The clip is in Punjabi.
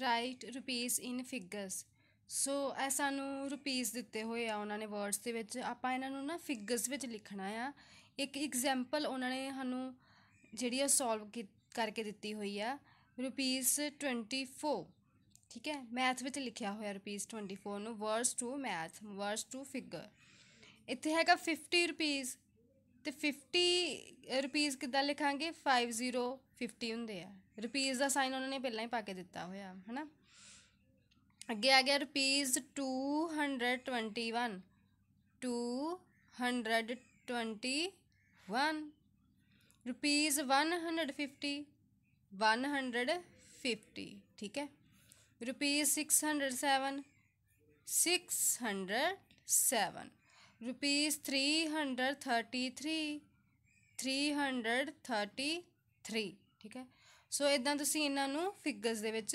right rupees in figures so ਐ ਸਾਨੂੰ ਰੁਪੀਸ ਦਿੱਤੇ ਹੋਏ ਆ ਉਹਨਾਂ ਨੇ ਵਰਡਸ ਦੇ ਵਿੱਚ ਆਪਾਂ ਇਹਨਾਂ ਨੂੰ ਨਾ ਫਿਗਰਸ ਵਿੱਚ ਲਿਖਣਾ ਆ ਇੱਕ ਐਗਜ਼ਾਮਪਲ ਉਹਨਾਂ ਨੇ ਸਾਨੂੰ ਜਿਹੜੀ ਆ ਸੋਲਵ ਕਰਕੇ ਦਿੱਤੀ ਹੋਈ ਆ ਰੁਪੀਸ 24 ਠੀਕ ਹੈ ਮੈਥ ਵਿੱਚ ਲਿਖਿਆ ਹੋਇਆ ਰੁਪੀਸ 24 ਨੂੰ words to math words to figure ਇੱਥੇ ਹੈਗਾ 50 ਰੁਪੀਸ तो फिफ्टी रुपीज़ कि लिखा फाइव जीरो फिफ्टी होंगे है रुपीज़ का साइन उन्होंने पहला ही पा के दिता हुआ ना अगे आ गया rupees two hundred twenty one two hundred twenty one rupees one hundred fifty one hundred fifty ठीक है rupees six hundred seven six hundred seven rupees 333 333 ਠੀਕ ਹੈ ਸੋ ਇਦਾਂ ਤੁਸੀਂ ਇਹਨਾਂ ਨੂੰ ਫਿਗਰਸ ਦੇ ਵਿੱਚ